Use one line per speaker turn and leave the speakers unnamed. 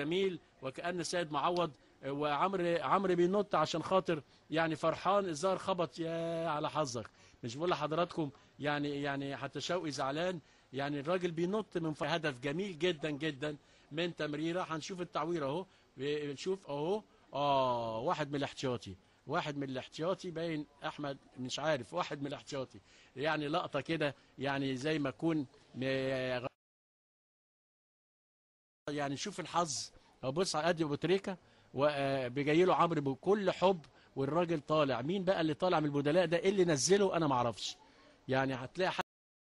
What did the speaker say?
جميل وكأن السيد معوض آه، وعمرو عمرو بينط عشان خاطر يعني فرحان الزهر خبط يا على حظك مش بقول لحضراتكم يعني يعني حتى شوقي زعلان يعني الراجل بينط من هدف جميل جدا جدا من تمريره هنشوف التعوير اهو بنشوف اهو اه واحد من الاحتياطي واحد من الاحتياطي باين احمد مش عارف واحد من الاحتياطي يعني لقطه كده يعني زي ما تكون آه، يعني شوف الحظ بص على قد ابو تريكه وبيجي آه، له عمرو بكل حب والراجل طالع مين بقى اللي طالع من البدلاء ده ايه اللي نزله انا ما اعرفش يعني هتلاقي